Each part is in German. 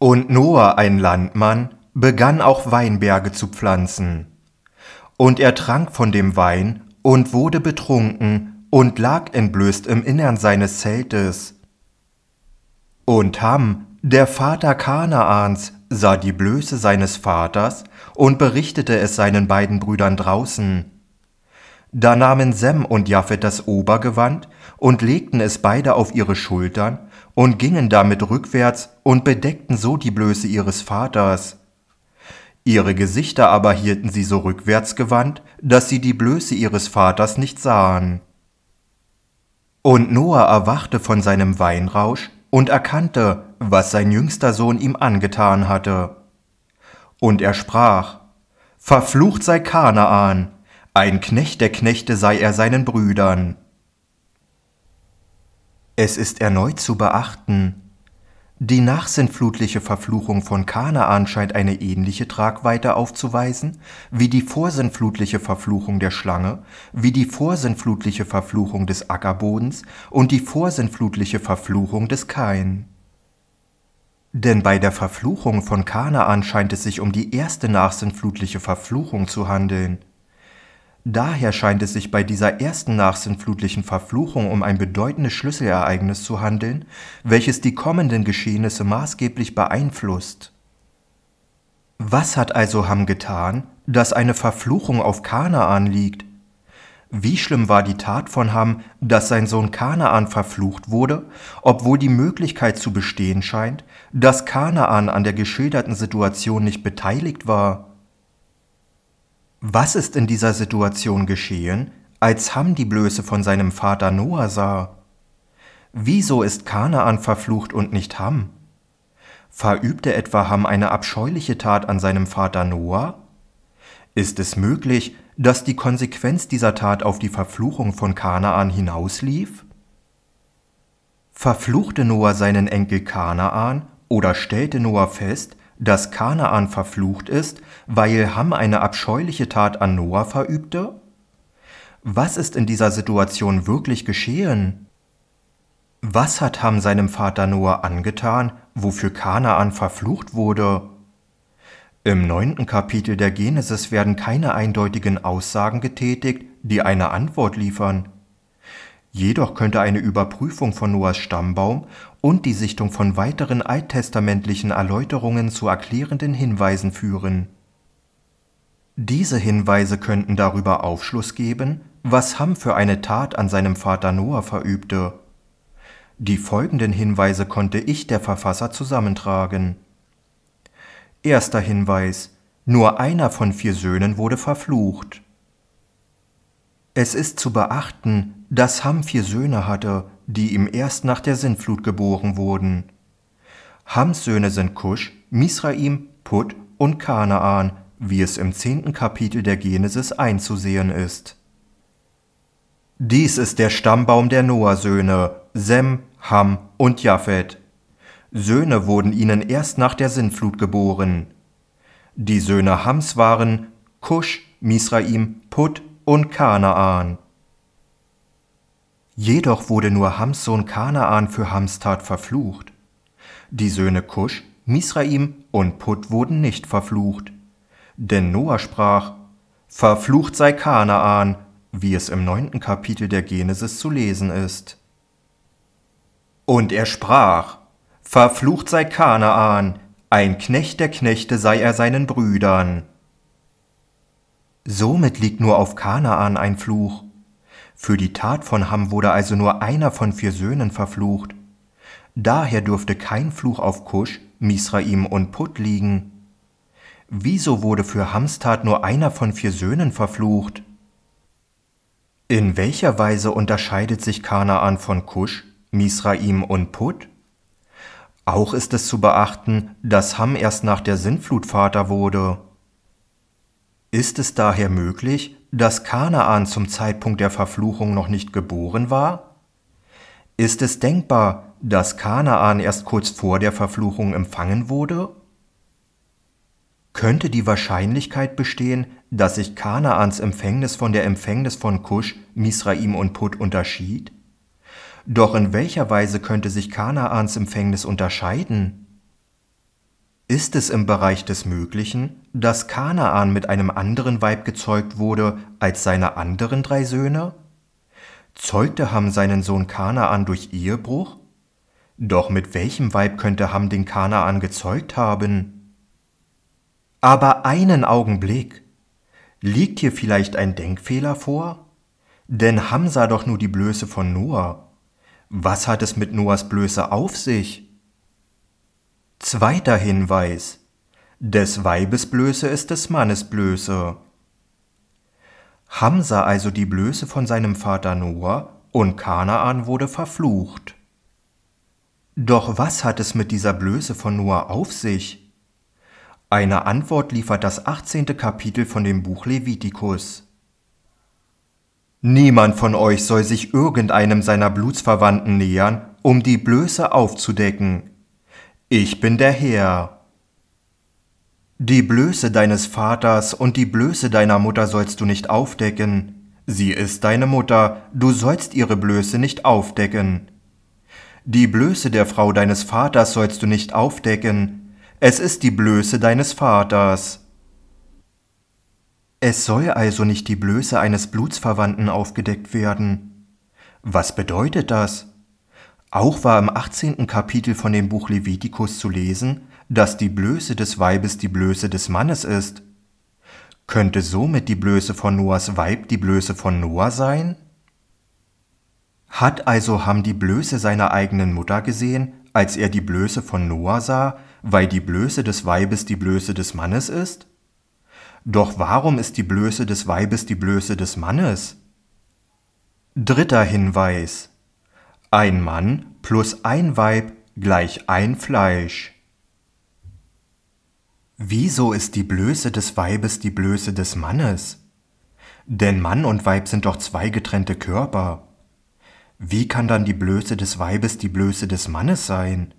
Und Noah, ein Landmann, begann auch Weinberge zu pflanzen. Und er trank von dem Wein und wurde betrunken und lag entblößt im Innern seines Zeltes. Und Ham, der Vater Kanaans, sah die Blöße seines Vaters und berichtete es seinen beiden Brüdern draußen. Da nahmen Sem und Japhet das Obergewand und legten es beide auf ihre Schultern und gingen damit rückwärts und bedeckten so die Blöße ihres Vaters. Ihre Gesichter aber hielten sie so rückwärts gewandt, dass sie die Blöße ihres Vaters nicht sahen. Und Noah erwachte von seinem Weinrausch und erkannte, was sein jüngster Sohn ihm angetan hatte. Und er sprach, Verflucht sei Kanaan, ein Knecht der Knechte sei er seinen Brüdern. Es ist erneut zu beachten, die nachsinnflutliche Verfluchung von Kanaan scheint eine ähnliche Tragweite aufzuweisen wie die vorsinnflutliche Verfluchung der Schlange, wie die vorsinnflutliche Verfluchung des Ackerbodens und die vorsinnflutliche Verfluchung des Kain. Denn bei der Verfluchung von Kanaan scheint es sich um die erste nachsinnflutliche Verfluchung zu handeln, Daher scheint es sich bei dieser ersten nachsinnflutlichen Verfluchung um ein bedeutendes Schlüsselereignis zu handeln, welches die kommenden Geschehnisse maßgeblich beeinflusst. Was hat also Ham getan, dass eine Verfluchung auf Kanaan liegt? Wie schlimm war die Tat von Ham, dass sein Sohn Kanaan verflucht wurde, obwohl die Möglichkeit zu bestehen scheint, dass Kanaan an der geschilderten Situation nicht beteiligt war? Was ist in dieser Situation geschehen, als Ham die Blöße von seinem Vater Noah sah? Wieso ist Kanaan verflucht und nicht Ham? Verübte etwa Ham eine abscheuliche Tat an seinem Vater Noah? Ist es möglich, dass die Konsequenz dieser Tat auf die Verfluchung von Kanaan hinauslief? Verfluchte Noah seinen Enkel Kanaan oder stellte Noah fest, dass Kanaan verflucht ist, weil Ham eine abscheuliche Tat an Noah verübte? Was ist in dieser Situation wirklich geschehen? Was hat Ham seinem Vater Noah angetan, wofür Kanaan verflucht wurde? Im neunten Kapitel der Genesis werden keine eindeutigen Aussagen getätigt, die eine Antwort liefern. Jedoch könnte eine Überprüfung von Noahs Stammbaum und die Sichtung von weiteren alttestamentlichen Erläuterungen zu erklärenden Hinweisen führen. Diese Hinweise könnten darüber Aufschluss geben, was Ham für eine Tat an seinem Vater Noah verübte. Die folgenden Hinweise konnte ich der Verfasser zusammentragen. Erster Hinweis Nur einer von vier Söhnen wurde verflucht. Es ist zu beachten, dass Ham vier Söhne hatte, die ihm erst nach der Sintflut geboren wurden. Hams Söhne sind Kusch, Misraim, Put und Kanaan, wie es im zehnten Kapitel der Genesis einzusehen ist. Dies ist der Stammbaum der Noah-Söhne, Sem, Ham und Japhet. Söhne wurden ihnen erst nach der Sintflut geboren. Die Söhne Hams waren Kusch, Misraim, Put und Kanaan. Jedoch wurde nur Hams Sohn Kanaan für Hams Tat verflucht. Die Söhne Kusch, Misraim und Put wurden nicht verflucht. Denn Noah sprach, Verflucht sei Kanaan, wie es im neunten Kapitel der Genesis zu lesen ist. Und er sprach, Verflucht sei Kanaan, ein Knecht der Knechte sei er seinen Brüdern. Somit liegt nur auf Kanaan ein Fluch, für die Tat von Ham wurde also nur einer von vier Söhnen verflucht. Daher durfte kein Fluch auf Kusch, Misraim und Put liegen. Wieso wurde für Hams Tat nur einer von vier Söhnen verflucht? In welcher Weise unterscheidet sich Kanaan von Kusch, Misraim und Put? Auch ist es zu beachten, dass Ham erst nach der Sintflut Vater wurde. Ist es daher möglich, dass Kanaan zum Zeitpunkt der Verfluchung noch nicht geboren war? Ist es denkbar, dass Kanaan erst kurz vor der Verfluchung empfangen wurde? Könnte die Wahrscheinlichkeit bestehen, dass sich Kanaans Empfängnis von der Empfängnis von Kusch, Misraim und Put unterschied? Doch in welcher Weise könnte sich Kanaans Empfängnis unterscheiden? Ist es im Bereich des Möglichen, dass Kanaan mit einem anderen Weib gezeugt wurde als seine anderen drei Söhne? Zeugte Ham seinen Sohn Kanaan durch Ehebruch? Doch mit welchem Weib könnte Ham den Kanaan gezeugt haben? Aber einen Augenblick. Liegt hier vielleicht ein Denkfehler vor? Denn Ham sah doch nur die Blöße von Noah. Was hat es mit Noahs Blöße auf sich? Zweiter Hinweis. Des Weibes Blöße ist des Mannes Blöße. Hamsa also die Blöße von seinem Vater Noah und Kanaan wurde verflucht. Doch was hat es mit dieser Blöße von Noah auf sich? Eine Antwort liefert das 18. Kapitel von dem Buch Levitikus. Niemand von euch soll sich irgendeinem seiner Blutsverwandten nähern, um die Blöße aufzudecken. Ich bin der Herr. Die Blöße deines Vaters und die Blöße deiner Mutter sollst du nicht aufdecken. Sie ist deine Mutter, du sollst ihre Blöße nicht aufdecken. Die Blöße der Frau deines Vaters sollst du nicht aufdecken, es ist die Blöße deines Vaters. Es soll also nicht die Blöße eines Blutsverwandten aufgedeckt werden. Was bedeutet das? Auch war im 18. Kapitel von dem Buch Levitikus zu lesen, dass die Blöße des Weibes die Blöße des Mannes ist. Könnte somit die Blöße von Noahs Weib die Blöße von Noah sein? Hat also Ham die Blöße seiner eigenen Mutter gesehen, als er die Blöße von Noah sah, weil die Blöße des Weibes die Blöße des Mannes ist? Doch warum ist die Blöße des Weibes die Blöße des Mannes? Dritter Hinweis ein Mann plus ein Weib gleich ein Fleisch. Wieso ist die Blöße des Weibes die Blöße des Mannes? Denn Mann und Weib sind doch zwei getrennte Körper. Wie kann dann die Blöße des Weibes die Blöße des Mannes sein?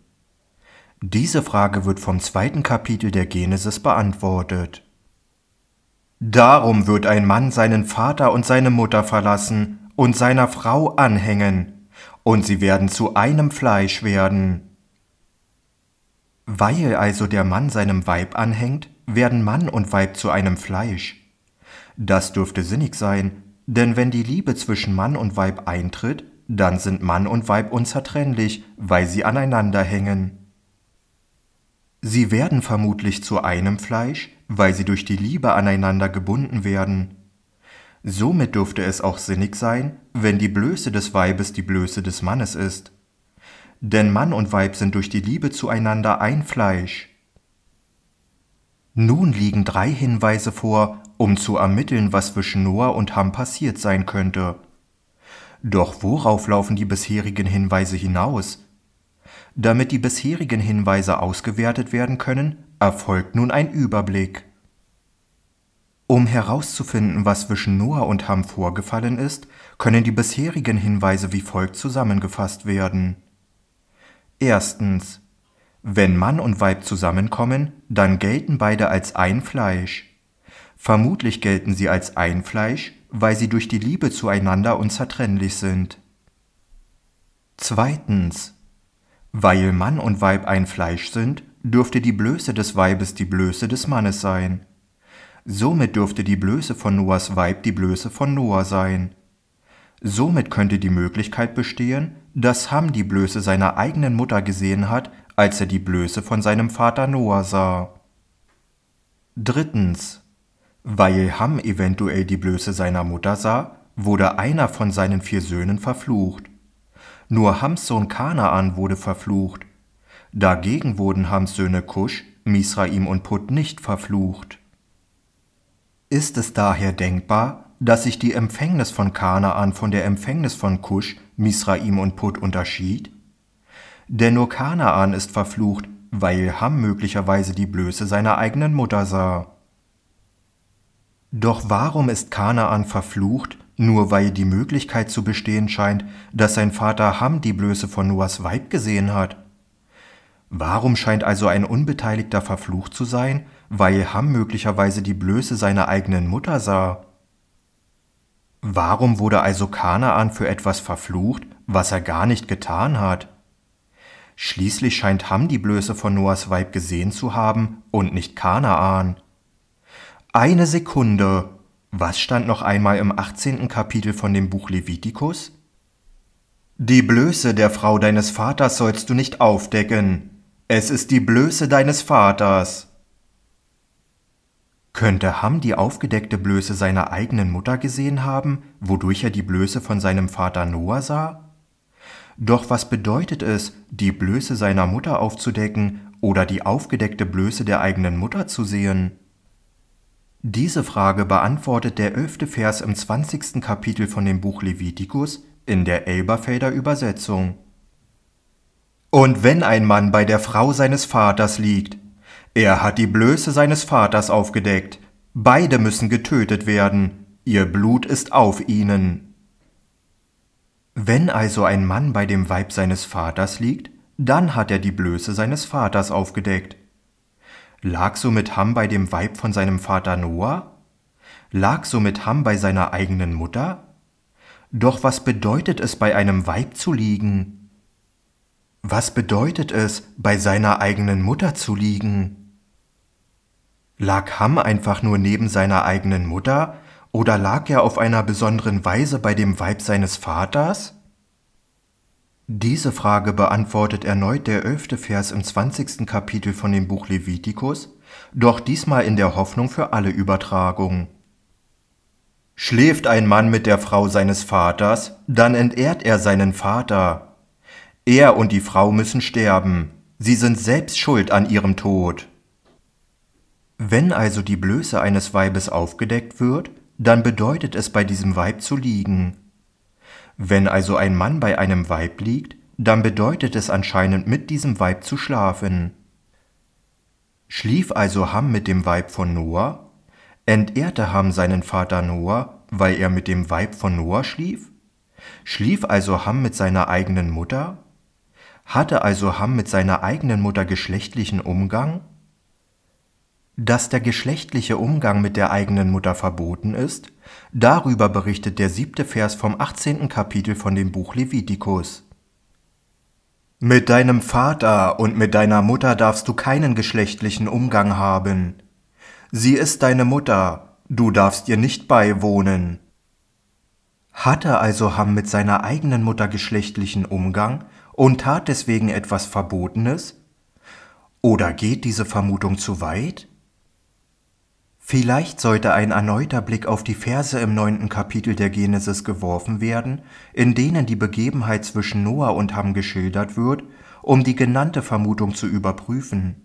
Diese Frage wird vom zweiten Kapitel der Genesis beantwortet. Darum wird ein Mann seinen Vater und seine Mutter verlassen und seiner Frau anhängen, und sie werden zu einem Fleisch werden. Weil also der Mann seinem Weib anhängt, werden Mann und Weib zu einem Fleisch. Das dürfte sinnig sein, denn wenn die Liebe zwischen Mann und Weib eintritt, dann sind Mann und Weib unzertrennlich, weil sie aneinander hängen. Sie werden vermutlich zu einem Fleisch, weil sie durch die Liebe aneinander gebunden werden. Somit dürfte es auch sinnig sein, wenn die Blöße des Weibes die Blöße des Mannes ist. Denn Mann und Weib sind durch die Liebe zueinander ein Fleisch. Nun liegen drei Hinweise vor, um zu ermitteln, was zwischen Noah und Ham passiert sein könnte. Doch worauf laufen die bisherigen Hinweise hinaus? Damit die bisherigen Hinweise ausgewertet werden können, erfolgt nun ein Überblick. Um herauszufinden, was zwischen Noah und Ham vorgefallen ist, können die bisherigen Hinweise wie folgt zusammengefasst werden. Erstens. Wenn Mann und Weib zusammenkommen, dann gelten beide als ein Fleisch. Vermutlich gelten sie als ein Fleisch, weil sie durch die Liebe zueinander unzertrennlich sind. Zweitens. Weil Mann und Weib ein Fleisch sind, dürfte die Blöße des Weibes die Blöße des Mannes sein. Somit dürfte die Blöße von Noahs Weib die Blöße von Noah sein. Somit könnte die Möglichkeit bestehen, dass Ham die Blöße seiner eigenen Mutter gesehen hat, als er die Blöße von seinem Vater Noah sah. Drittens. Weil Ham eventuell die Blöße seiner Mutter sah, wurde einer von seinen vier Söhnen verflucht. Nur Hams Sohn Kanaan wurde verflucht. Dagegen wurden Hams Söhne Kusch, Misraim und Put nicht verflucht. Ist es daher denkbar, dass sich die Empfängnis von Kanaan von der Empfängnis von Kusch, Misraim und Put unterschied? Denn nur Kanaan ist verflucht, weil Ham möglicherweise die Blöße seiner eigenen Mutter sah. Doch warum ist Kanaan verflucht, nur weil die Möglichkeit zu bestehen scheint, dass sein Vater Ham die Blöße von Noahs Weib gesehen hat? Warum scheint also ein Unbeteiligter verflucht zu sein, weil Ham möglicherweise die Blöße seiner eigenen Mutter sah. Warum wurde also Kanaan für etwas verflucht, was er gar nicht getan hat? Schließlich scheint Ham die Blöße von Noahs Weib gesehen zu haben und nicht Kanaan. Eine Sekunde. Was stand noch einmal im 18. Kapitel von dem Buch Levitikus? Die Blöße der Frau deines Vaters sollst du nicht aufdecken. Es ist die Blöße deines Vaters. Könnte Ham die aufgedeckte Blöße seiner eigenen Mutter gesehen haben, wodurch er die Blöße von seinem Vater Noah sah? Doch was bedeutet es, die Blöße seiner Mutter aufzudecken oder die aufgedeckte Blöße der eigenen Mutter zu sehen? Diese Frage beantwortet der elfte Vers im zwanzigsten Kapitel von dem Buch Levitikus in der Elberfelder Übersetzung. Und wenn ein Mann bei der Frau seines Vaters liegt, er hat die Blöße seines Vaters aufgedeckt. Beide müssen getötet werden. Ihr Blut ist auf ihnen. Wenn also ein Mann bei dem Weib seines Vaters liegt, dann hat er die Blöße seines Vaters aufgedeckt. Lag somit Ham bei dem Weib von seinem Vater Noah? Lag somit Ham bei seiner eigenen Mutter? Doch was bedeutet es, bei einem Weib zu liegen? Was bedeutet es, bei seiner eigenen Mutter zu liegen? Lag Hamm einfach nur neben seiner eigenen Mutter oder lag er auf einer besonderen Weise bei dem Weib seines Vaters? Diese Frage beantwortet erneut der elfte Vers im zwanzigsten Kapitel von dem Buch Levitikus, doch diesmal in der Hoffnung für alle Übertragungen. Schläft ein Mann mit der Frau seines Vaters, dann entehrt er seinen Vater. Er und die Frau müssen sterben, sie sind selbst schuld an ihrem Tod. Wenn also die Blöße eines Weibes aufgedeckt wird, dann bedeutet es bei diesem Weib zu liegen. Wenn also ein Mann bei einem Weib liegt, dann bedeutet es anscheinend mit diesem Weib zu schlafen. Schlief also Ham mit dem Weib von Noah? Entehrte Ham seinen Vater Noah, weil er mit dem Weib von Noah schlief? Schlief also Ham mit seiner eigenen Mutter? Hatte also Ham mit seiner eigenen Mutter geschlechtlichen Umgang? Dass der geschlechtliche Umgang mit der eigenen Mutter verboten ist, darüber berichtet der siebte Vers vom 18. Kapitel von dem Buch Levitikus. Mit deinem Vater und mit deiner Mutter darfst du keinen geschlechtlichen Umgang haben. Sie ist deine Mutter, du darfst ihr nicht beiwohnen. Hatte also Ham mit seiner eigenen Mutter geschlechtlichen Umgang und tat deswegen etwas Verbotenes? Oder geht diese Vermutung zu weit? Vielleicht sollte ein erneuter Blick auf die Verse im neunten Kapitel der Genesis geworfen werden, in denen die Begebenheit zwischen Noah und Ham geschildert wird, um die genannte Vermutung zu überprüfen.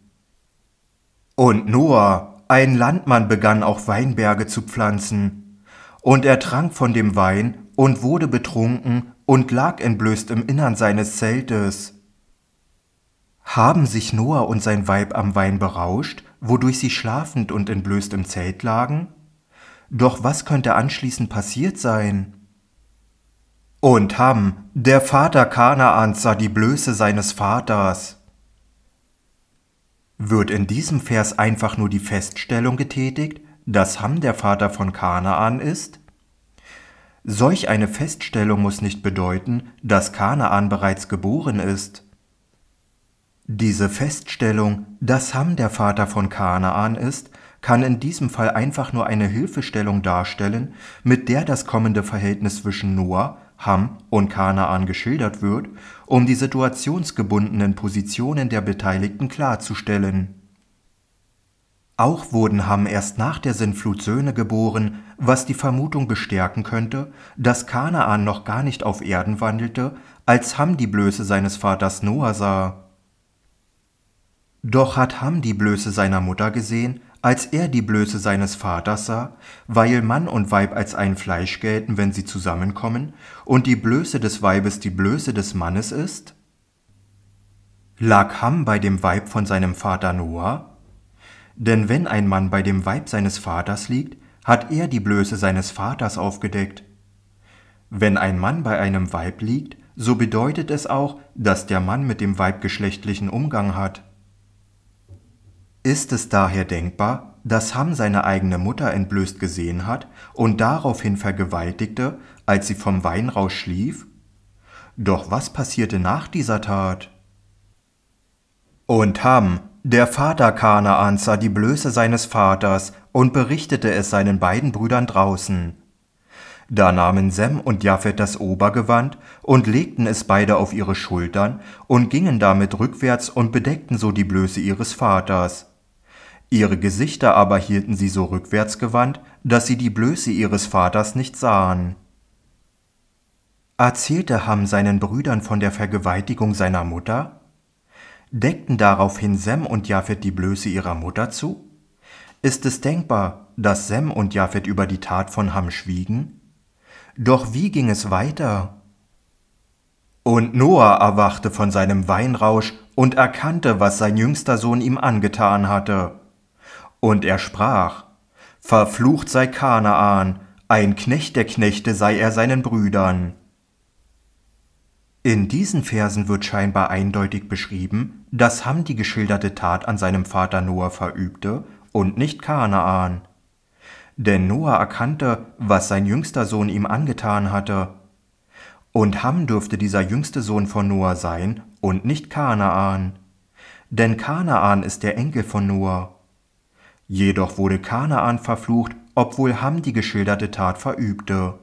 Und Noah, ein Landmann, begann auch Weinberge zu pflanzen. Und er trank von dem Wein und wurde betrunken und lag entblößt im Innern seines Zeltes haben sich Noah und sein Weib am Wein berauscht, wodurch sie schlafend und entblößt im Zelt lagen? Doch was könnte anschließend passiert sein? Und Ham, der Vater Kanaans, sah die Blöße seines Vaters. Wird in diesem Vers einfach nur die Feststellung getätigt, dass Ham der Vater von Kanaan ist? Solch eine Feststellung muss nicht bedeuten, dass Kanaan bereits geboren ist. Diese Feststellung, dass Ham der Vater von Kanaan ist, kann in diesem Fall einfach nur eine Hilfestellung darstellen, mit der das kommende Verhältnis zwischen Noah, Ham und Kanaan geschildert wird, um die situationsgebundenen Positionen der Beteiligten klarzustellen. Auch wurden Ham erst nach der Sintflut Söhne geboren, was die Vermutung bestärken könnte, dass Kanaan noch gar nicht auf Erden wandelte, als Ham die Blöße seines Vaters Noah sah doch hat Ham die Blöße seiner Mutter gesehen, als er die Blöße seines Vaters sah, weil Mann und Weib als ein Fleisch gelten, wenn sie zusammenkommen, und die Blöße des Weibes die Blöße des Mannes ist? Lag Ham bei dem Weib von seinem Vater Noah? Denn wenn ein Mann bei dem Weib seines Vaters liegt, hat er die Blöße seines Vaters aufgedeckt. Wenn ein Mann bei einem Weib liegt, so bedeutet es auch, dass der Mann mit dem Weib geschlechtlichen Umgang hat. Ist es daher denkbar, dass Ham seine eigene Mutter entblößt gesehen hat und daraufhin vergewaltigte, als sie vom Weinrausch schlief? Doch was passierte nach dieser Tat? Und Ham, der Vater Kanaans, sah die Blöße seines Vaters und berichtete es seinen beiden Brüdern draußen. Da nahmen Sem und Japhet das Obergewand und legten es beide auf ihre Schultern und gingen damit rückwärts und bedeckten so die Blöße ihres Vaters. Ihre Gesichter aber hielten sie so rückwärts gewandt, dass sie die Blöße ihres Vaters nicht sahen. Erzählte Ham seinen Brüdern von der Vergewaltigung seiner Mutter? Deckten daraufhin Sem und Japhet die Blöße ihrer Mutter zu? Ist es denkbar, dass Sem und Japhet über die Tat von Ham schwiegen? Doch wie ging es weiter? Und Noah erwachte von seinem Weinrausch und erkannte, was sein jüngster Sohn ihm angetan hatte. Und er sprach, Verflucht sei Kanaan, ein Knecht der Knechte sei er seinen Brüdern. In diesen Versen wird scheinbar eindeutig beschrieben, dass Ham die geschilderte Tat an seinem Vater Noah verübte und nicht Kanaan. Denn Noah erkannte, was sein jüngster Sohn ihm angetan hatte. Und Ham dürfte dieser jüngste Sohn von Noah sein und nicht Kanaan. Denn Kanaan ist der Enkel von Noah. Jedoch wurde Kanaan verflucht, obwohl Ham die geschilderte Tat verübte.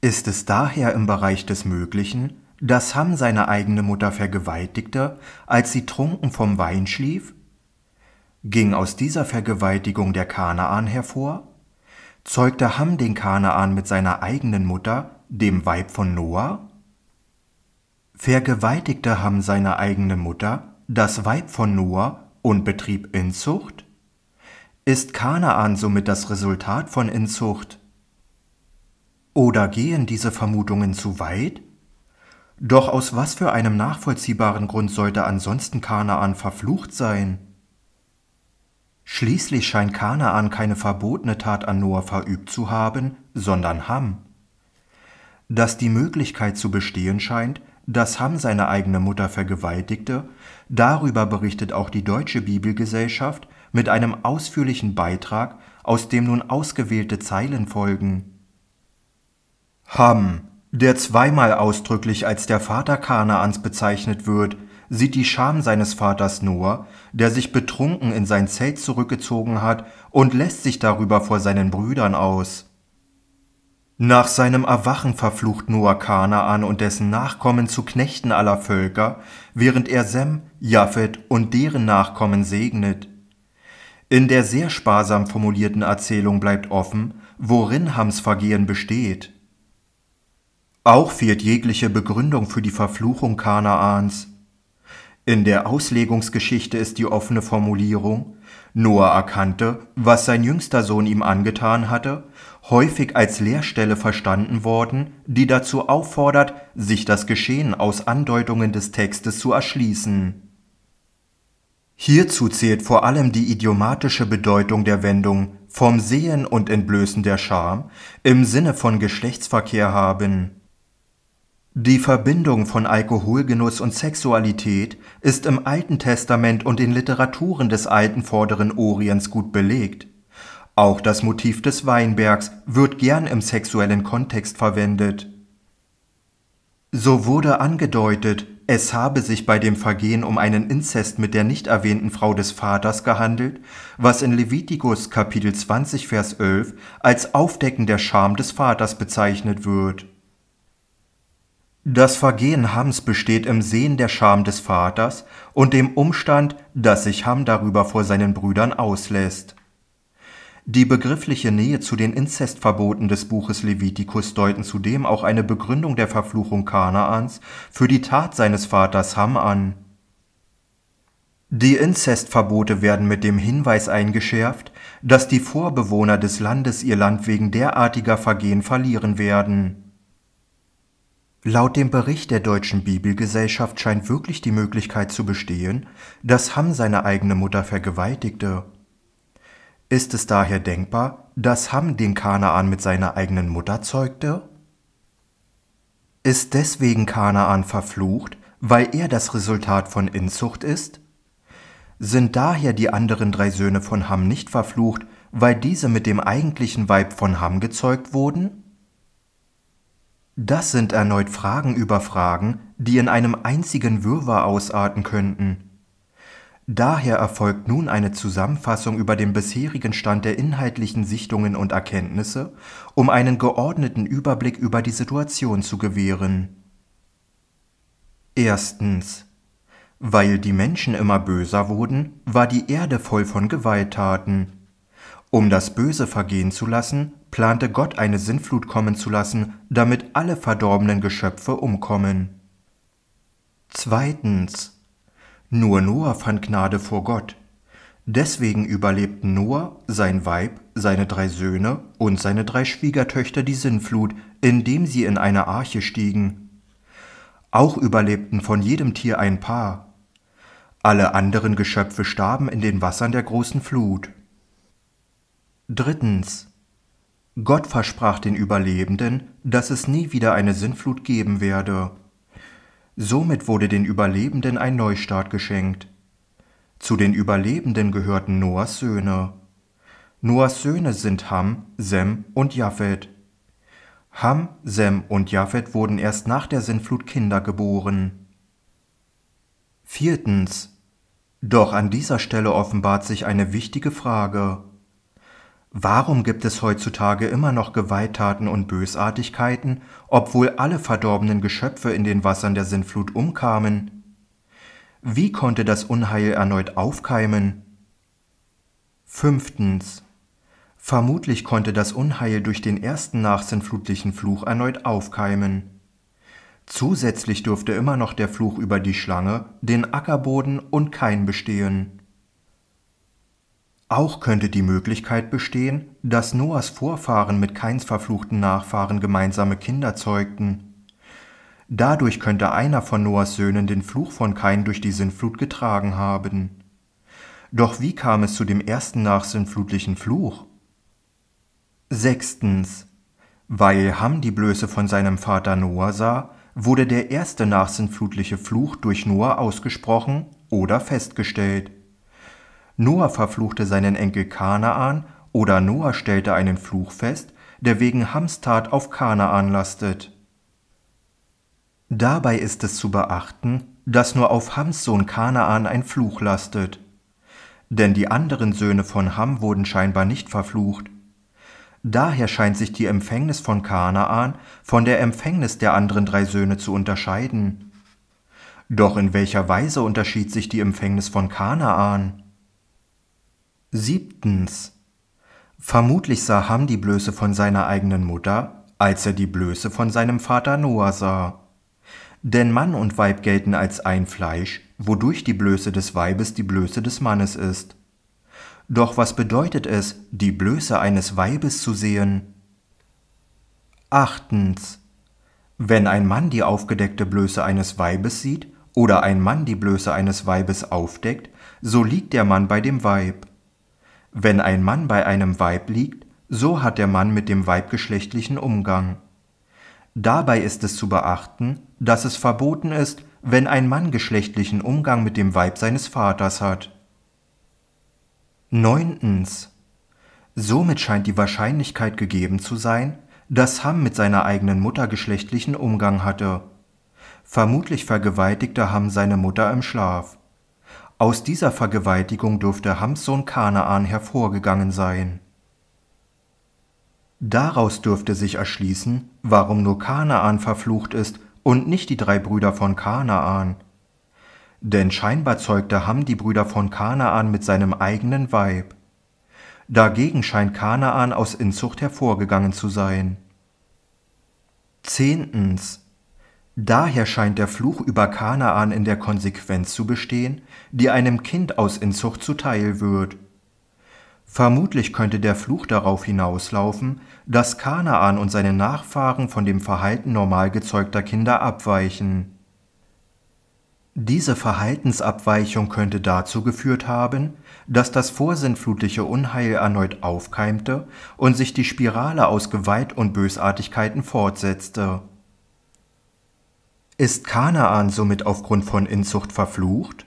Ist es daher im Bereich des Möglichen, dass Ham seine eigene Mutter vergewaltigte, als sie trunken vom Wein schlief? Ging aus dieser Vergewaltigung der Kanaan hervor? Zeugte Ham den Kanaan mit seiner eigenen Mutter, dem Weib von Noah? Vergewaltigte Ham seine eigene Mutter, das Weib von Noah und betrieb Inzucht? Ist Kanaan somit das Resultat von Inzucht? Oder gehen diese Vermutungen zu weit? Doch aus was für einem nachvollziehbaren Grund sollte ansonsten Kanaan verflucht sein? Schließlich scheint Kanaan keine verbotene Tat an Noah verübt zu haben, sondern Ham. Dass die Möglichkeit zu bestehen scheint, dass Ham seine eigene Mutter vergewaltigte, darüber berichtet auch die Deutsche Bibelgesellschaft mit einem ausführlichen Beitrag, aus dem nun ausgewählte Zeilen folgen. Ham, der zweimal ausdrücklich als der Vater Kanaans bezeichnet wird, sieht die Scham seines Vaters Noah, der sich betrunken in sein Zelt zurückgezogen hat, und lässt sich darüber vor seinen Brüdern aus. Nach seinem Erwachen verflucht Noah Kanaan und dessen Nachkommen zu Knechten aller Völker, während er Sem, Jafet und deren Nachkommen segnet. In der sehr sparsam formulierten Erzählung bleibt offen, worin Hams Vergehen besteht. Auch fehlt jegliche Begründung für die Verfluchung Kanaans. In der Auslegungsgeschichte ist die offene Formulierung, Noah erkannte, was sein jüngster Sohn ihm angetan hatte, häufig als Lehrstelle verstanden worden, die dazu auffordert, sich das Geschehen aus Andeutungen des Textes zu erschließen. Hierzu zählt vor allem die idiomatische Bedeutung der Wendung vom Sehen und Entblößen der Scham im Sinne von Geschlechtsverkehr haben. Die Verbindung von Alkoholgenuss und Sexualität ist im Alten Testament und den Literaturen des alten Vorderen Orients gut belegt auch das Motiv des Weinbergs wird gern im sexuellen Kontext verwendet. So wurde angedeutet, es habe sich bei dem Vergehen um einen Inzest mit der nicht erwähnten Frau des Vaters gehandelt, was in Levitikus Kapitel 20 Vers 11 als Aufdecken der Scham des Vaters bezeichnet wird. Das Vergehen Hams besteht im Sehen der Scham des Vaters und dem Umstand, dass sich Ham darüber vor seinen Brüdern auslässt. Die begriffliche Nähe zu den Inzestverboten des Buches Levitikus deuten zudem auch eine Begründung der Verfluchung Kanaans für die Tat seines Vaters Ham an. Die Inzestverbote werden mit dem Hinweis eingeschärft, dass die Vorbewohner des Landes ihr Land wegen derartiger Vergehen verlieren werden. Laut dem Bericht der Deutschen Bibelgesellschaft scheint wirklich die Möglichkeit zu bestehen, dass Ham seine eigene Mutter vergewaltigte ist es daher denkbar, dass Ham den Kanaan mit seiner eigenen Mutter zeugte? Ist deswegen Kanaan verflucht, weil er das Resultat von Inzucht ist? Sind daher die anderen drei Söhne von Ham nicht verflucht, weil diese mit dem eigentlichen Weib von Ham gezeugt wurden? Das sind erneut Fragen über Fragen, die in einem einzigen Wirrwarr ausarten könnten. Daher erfolgt nun eine Zusammenfassung über den bisherigen Stand der inhaltlichen Sichtungen und Erkenntnisse, um einen geordneten Überblick über die Situation zu gewähren. Erstens. Weil die Menschen immer böser wurden, war die Erde voll von Gewalttaten. Um das Böse vergehen zu lassen, plante Gott eine Sinnflut kommen zu lassen, damit alle verdorbenen Geschöpfe umkommen. Zweitens nur Noah fand Gnade vor Gott. Deswegen überlebten Noah, sein Weib, seine drei Söhne und seine drei Schwiegertöchter die Sinnflut, indem sie in eine Arche stiegen. Auch überlebten von jedem Tier ein Paar. Alle anderen Geschöpfe starben in den Wassern der großen Flut. Drittens. Gott versprach den Überlebenden, dass es nie wieder eine Sinnflut geben werde. Somit wurde den Überlebenden ein Neustart geschenkt. Zu den Überlebenden gehörten Noahs Söhne. Noahs Söhne sind Ham, Sem und Japhet. Ham, Sem und Japhet wurden erst nach der Sintflut Kinder geboren. Viertens. Doch an dieser Stelle offenbart sich eine wichtige Frage. Warum gibt es heutzutage immer noch Gewalttaten und Bösartigkeiten, obwohl alle verdorbenen Geschöpfe in den Wassern der Sintflut umkamen? Wie konnte das Unheil erneut aufkeimen? Fünftens. Vermutlich konnte das Unheil durch den ersten nachsintflutlichen Fluch erneut aufkeimen. Zusätzlich durfte immer noch der Fluch über die Schlange, den Ackerboden und Kein bestehen. Auch könnte die Möglichkeit bestehen, dass Noahs Vorfahren mit Keins verfluchten Nachfahren gemeinsame Kinder zeugten. Dadurch könnte einer von Noahs Söhnen den Fluch von Kain durch die Sintflut getragen haben. Doch wie kam es zu dem ersten nachsintflutlichen Fluch? Sechstens. Weil Ham die Blöße von seinem Vater Noah sah, wurde der erste nachsintflutliche Fluch durch Noah ausgesprochen oder festgestellt. Noah verfluchte seinen Enkel Kanaan oder Noah stellte einen Fluch fest, der wegen Hams Tat auf Kanaan lastet. Dabei ist es zu beachten, dass nur auf Hams Sohn Kanaan ein Fluch lastet. Denn die anderen Söhne von Ham wurden scheinbar nicht verflucht. Daher scheint sich die Empfängnis von Kanaan von der Empfängnis der anderen drei Söhne zu unterscheiden. Doch in welcher Weise unterschied sich die Empfängnis von Kanaan? Siebtens. Vermutlich sah Ham die Blöße von seiner eigenen Mutter, als er die Blöße von seinem Vater Noah sah. Denn Mann und Weib gelten als ein Fleisch, wodurch die Blöße des Weibes die Blöße des Mannes ist. Doch was bedeutet es, die Blöße eines Weibes zu sehen? Achtens. Wenn ein Mann die aufgedeckte Blöße eines Weibes sieht oder ein Mann die Blöße eines Weibes aufdeckt, so liegt der Mann bei dem Weib. Wenn ein Mann bei einem Weib liegt, so hat der Mann mit dem Weib geschlechtlichen Umgang. Dabei ist es zu beachten, dass es verboten ist, wenn ein Mann geschlechtlichen Umgang mit dem Weib seines Vaters hat. Neuntens. Somit scheint die Wahrscheinlichkeit gegeben zu sein, dass Ham mit seiner eigenen Mutter geschlechtlichen Umgang hatte. Vermutlich vergewaltigte Ham seine Mutter im Schlaf. Aus dieser Vergewaltigung dürfte Hams Sohn Kanaan hervorgegangen sein. Daraus dürfte sich erschließen, warum nur Kanaan verflucht ist und nicht die drei Brüder von Kanaan. Denn scheinbar zeugte Ham die Brüder von Kanaan mit seinem eigenen Weib. Dagegen scheint Kanaan aus Inzucht hervorgegangen zu sein. Zehntens. Daher scheint der Fluch über Kanaan in der Konsequenz zu bestehen, die einem Kind aus Inzucht zuteil wird. Vermutlich könnte der Fluch darauf hinauslaufen, dass Kanaan und seine Nachfahren von dem Verhalten normal gezeugter Kinder abweichen. Diese Verhaltensabweichung könnte dazu geführt haben, dass das vorsinnflutliche Unheil erneut aufkeimte und sich die Spirale aus Gewalt und Bösartigkeiten fortsetzte ist Kanaan somit aufgrund von Inzucht verflucht?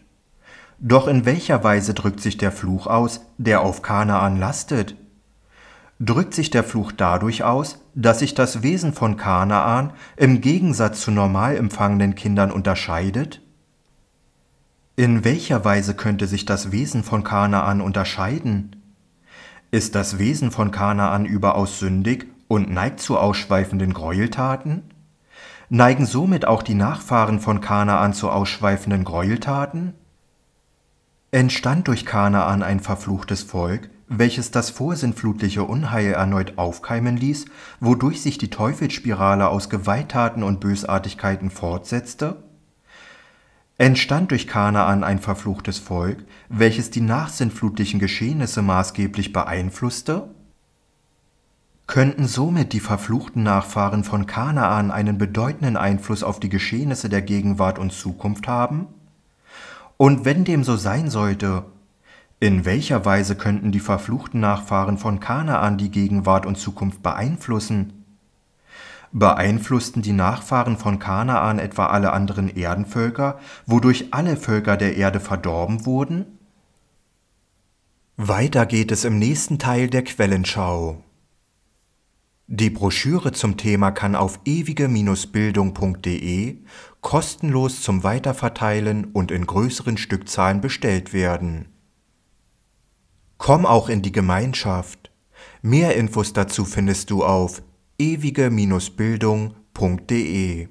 Doch in welcher Weise drückt sich der Fluch aus, der auf Kanaan lastet? Drückt sich der Fluch dadurch aus, dass sich das Wesen von Kanaan im Gegensatz zu normal empfangenen Kindern unterscheidet? In welcher Weise könnte sich das Wesen von Kanaan unterscheiden? Ist das Wesen von Kanaan überaus sündig und neigt zu ausschweifenden Gräueltaten? Neigen somit auch die Nachfahren von Kanaan zu ausschweifenden Gräueltaten? Entstand durch Kanaan ein verfluchtes Volk, welches das vorsinnflutliche Unheil erneut aufkeimen ließ, wodurch sich die Teufelsspirale aus Gewalttaten und Bösartigkeiten fortsetzte? Entstand durch Kanaan ein verfluchtes Volk, welches die nachsinnflutlichen Geschehnisse maßgeblich beeinflusste? könnten somit die verfluchten Nachfahren von Kanaan einen bedeutenden Einfluss auf die Geschehnisse der Gegenwart und Zukunft haben? Und wenn dem so sein sollte, in welcher Weise könnten die verfluchten Nachfahren von Kanaan die Gegenwart und Zukunft beeinflussen? Beeinflussten die Nachfahren von Kanaan etwa alle anderen Erdenvölker, wodurch alle Völker der Erde verdorben wurden? Weiter geht es im nächsten Teil der Quellenschau. Die Broschüre zum Thema kann auf ewige-bildung.de kostenlos zum Weiterverteilen und in größeren Stückzahlen bestellt werden. Komm auch in die Gemeinschaft. Mehr Infos dazu findest du auf ewige-bildung.de